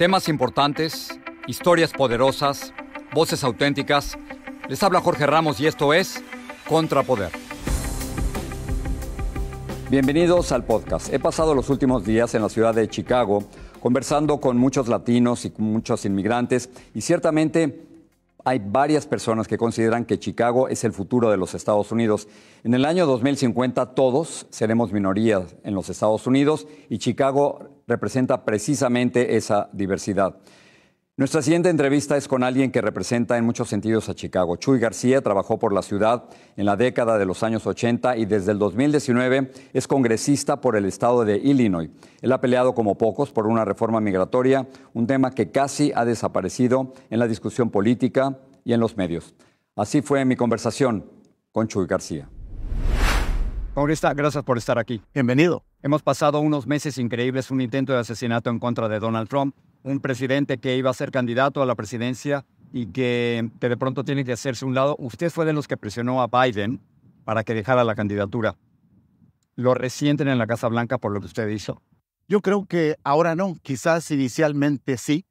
Temas importantes, historias poderosas, voces auténticas. Les habla Jorge Ramos y esto es Contrapoder. Bienvenidos al podcast. He pasado los últimos días en la ciudad de Chicago conversando con muchos latinos y con muchos inmigrantes y ciertamente hay varias personas que consideran que Chicago es el futuro de los Estados Unidos. En el año 2050 todos seremos minorías en los Estados Unidos y Chicago representa precisamente esa diversidad. Nuestra siguiente entrevista es con alguien que representa en muchos sentidos a Chicago. Chuy García trabajó por la ciudad en la década de los años 80 y desde el 2019 es congresista por el estado de Illinois. Él ha peleado como pocos por una reforma migratoria, un tema que casi ha desaparecido en la discusión política y en los medios. Así fue mi conversación con Chuy García. Maurista, gracias por estar aquí. Bienvenido. Hemos pasado unos meses increíbles, un intento de asesinato en contra de Donald Trump, un presidente que iba a ser candidato a la presidencia y que, de pronto tiene que hacerse un lado. Usted fue de los que presionó a Biden para que dejara la candidatura. ¿Lo resienten en la Casa Blanca por lo que usted hizo? Yo creo que ahora no, quizás inicialmente sí,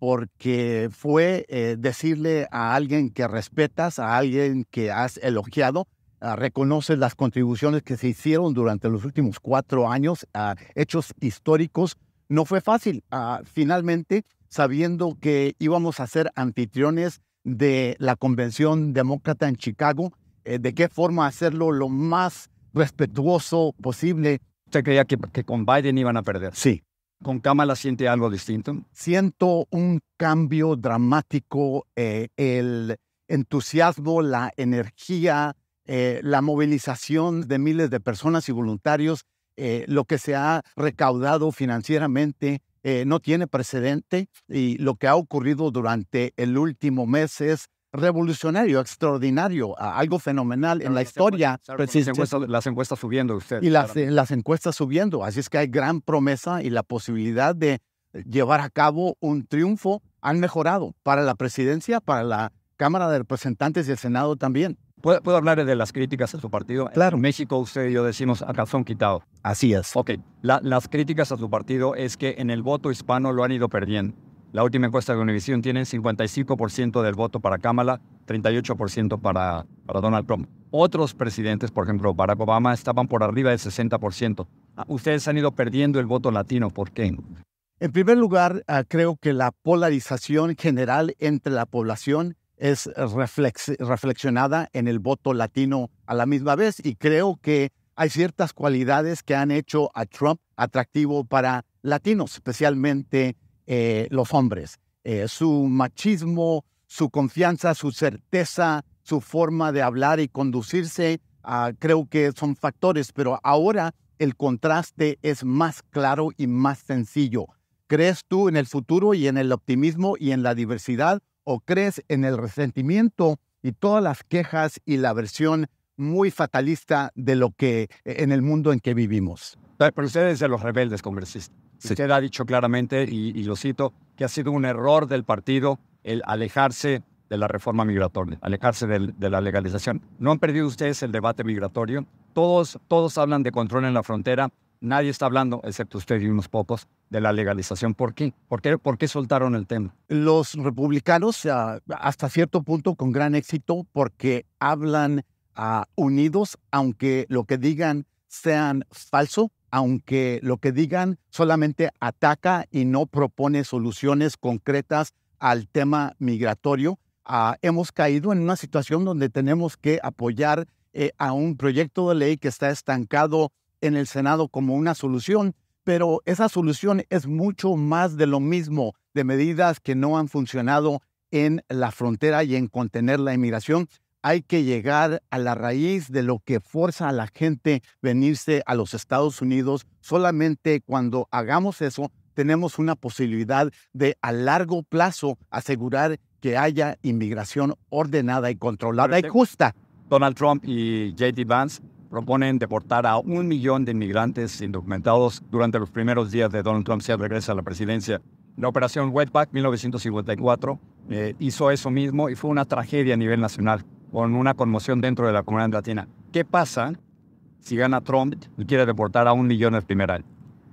porque fue eh, decirle a alguien que respetas, a alguien que has elogiado, Ah, reconoce las contribuciones que se hicieron durante los últimos cuatro años, a hechos históricos. No fue fácil, ah, finalmente, sabiendo que íbamos a ser anfitriones de la Convención Demócrata en Chicago, eh, de qué forma hacerlo lo más respetuoso posible. ¿Usted creía que, con Biden iban a perder? Sí. ¿Con Kamala siente algo distinto? Siento un cambio dramático, eh, el entusiasmo, la energía, eh, la movilización de miles de personas y voluntarios, eh, lo que se ha recaudado financieramente eh, no tiene precedente y lo que ha ocurrido durante el último mes es revolucionario, extraordinario, algo fenomenal en la historia. las, encuestas, subiendo usted. Y las, las encuestas subiendo, así es que hay gran promesa y la posibilidad de llevar a cabo un triunfo han mejorado para la presidencia, para la Cámara de Representantes y el Senado también. ¿Puedo, hablar de las críticas a su partido? Claro. En México, usted y yo decimos a calzón quitado. Así es. Ok. las críticas a su partido es que en el voto hispano lo han ido perdiendo. La última encuesta de Univision tiene 55% del voto para Kamala, 38% para, para Donald Trump. Otros presidentes, por ejemplo, Barack Obama, estaban por arriba del 60%. Ah, ustedes han ido perdiendo el voto latino. ¿Por qué? En primer lugar, ah, creo que la polarización general entre la población es reflexionada en el voto latino a la misma vez y creo que hay ciertas cualidades que han hecho a Trump atractivo para latinos, especialmente eh, los hombres. Eh, su machismo, su confianza, su certeza, su forma de hablar y conducirse, ah, creo que son factores, pero ahora el contraste es más claro y más sencillo. ¿Crees tú en el futuro y en el optimismo y en la diversidad o crees en el resentimiento y todas las quejas y la versión muy fatalista de lo que e-, en el mundo en que vivimos. Pero usted es de los rebeldes congresistas. Usted ha dicho claramente, y, lo cito, que ha sido un error del partido el alejarse de la reforma migratoria, alejarse de la legalización. ¿No han perdido ustedes el debate migratorio? Todos, todos hablan de control en la frontera, nadie está hablando, excepto usted y unos pocos, de la legalización. ¿Por qué? ¿Por qué, por qué soltaron el tema? Los republicanos, ah, hasta cierto punto, con gran éxito, porque hablan ah, unidos, aunque lo que digan sean falso, aunque lo que digan solamente ataca y no propone soluciones concretas al tema migratorio. Ah, hemos caído en una situación donde tenemos que apoyar eh, a un proyecto de ley que está estancado en el Senado como una solución, pero esa solución es mucho más de lo mismo, de medidas que no han funcionado en la frontera y en contener la inmigración. Hay que llegar a la raíz de lo que fuerza a la gente venirse a los Estados Unidos. Solamente cuando hagamos eso tenemos una posibilidad de a largo plazo asegurar que haya inmigración ordenada y controlada y justa. Donald Trump y JD Vance proponen deportar a un millón de inmigrantes indocumentados durante los primeros días de Donald Trump si regresa a la presidencia. La operación Wetback 1954 eh, hizo eso mismo y fue una tragedia a nivel nacional, con una conmoción dentro de la comunidad latina. ¿Qué pasa si gana Trump y quiere deportar a un millón el primer año?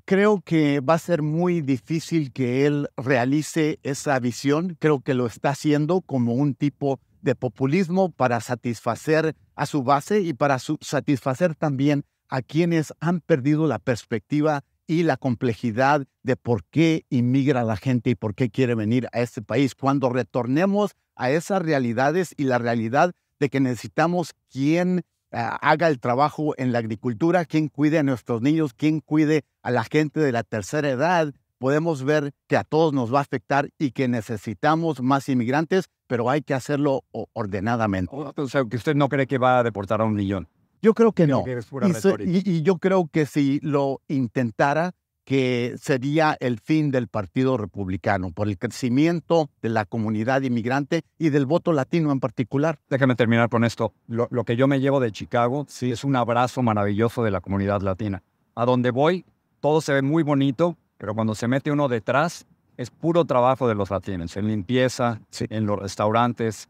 Creo que va a ser muy difícil que él realice esa visión. Creo que lo está haciendo como un tipo de populismo para satisfacer a su base y para satisfacer también a quienes han perdido la perspectiva y la complejidad de por qué inmigra la gente y por qué quiere venir a este país. Cuando retornemos a esas realidades y la realidad de que necesitamos quien ah, haga el trabajo en la agricultura, quien cuide a nuestros niños, quien cuide a la gente de la tercera edad, podemos ver que a todos nos va a afectar y que necesitamos más inmigrantes, pero hay que hacerlo ordenadamente. O sea, que usted no cree que va a deportar a un millón. Yo creo que no. y, yo creo que si lo intentara, que sería el fin del Partido Republicano por el crecimiento de la comunidad inmigrante y del voto latino en particular. Déjame terminar con esto. Lo, lo que yo me llevo de Chicago sí. es un abrazo maravilloso de la comunidad latina. A donde voy, todo se ve muy bonito, pero cuando se mete uno detrás, es puro trabajo de los latinos, en limpieza, en los restaurantes,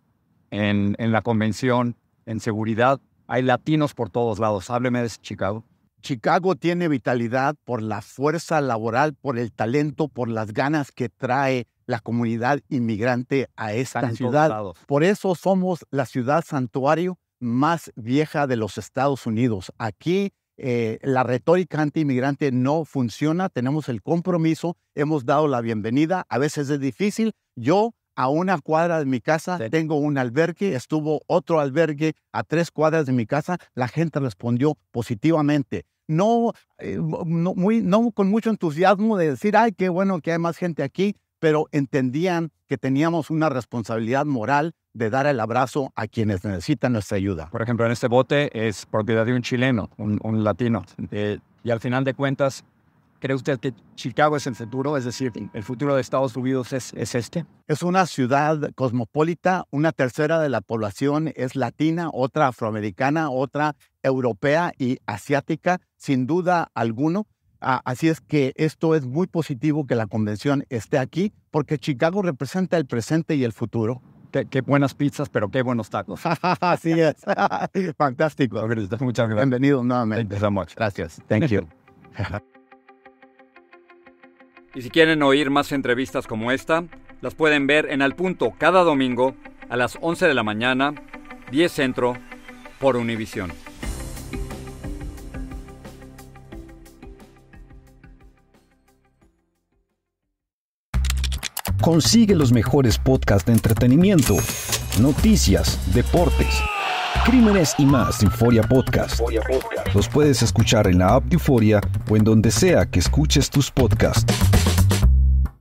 en, en, la convención, en seguridad. Hay latinos por todos lados. Hábleme de Chicago. Chicago tiene vitalidad por la fuerza laboral, por el talento, por las ganas que trae la comunidad inmigrante a esta ciudad. Por eso somos la ciudad santuario más vieja de los Estados Unidos. Aquí eh, la retórica antiinmigrante no funciona, tenemos el compromiso, hemos dado la bienvenida, a veces es difícil. Yo a una cuadra de mi casa tengo un albergue, estuvo otro albergue a tres cuadras de mi casa, la gente respondió positivamente. No, eh, muy, no con mucho entusiasmo de decir, ay, qué bueno que hay más gente aquí, pero entendían que teníamos una responsabilidad moral de dar el abrazo a quienes necesitan nuestra ayuda. Por ejemplo, en este bote es propiedad de un chileno, un, latino. y al final de cuentas, ¿cree usted que Chicago es el futuro? Es decir, ¿el futuro de Estados Unidos es, es este? Es una ciudad cosmopolita, una tercera de la población es latina, otra afroamericana, otra europea y asiática, sin duda alguno. Ah, así es que esto es muy positivo que la convención esté aquí porque Chicago representa el presente y el futuro. Qué, buenas pizzas, pero qué buenos tacos. así es. Fantástico. Pues, muchas gracias. Bienvenido nuevamente. Thank Gracias. Thank you. y si quieren oír más entrevistas como esta, las pueden ver en Al Punto cada domingo a las 11 de la mañana, 10 Centro, por Univisión. Consigue los mejores podcasts de entretenimiento, noticias, deportes, crímenes y más en Euforia Podcast. Los puedes escuchar en la app de Euforia o en donde sea que escuches tus podcasts.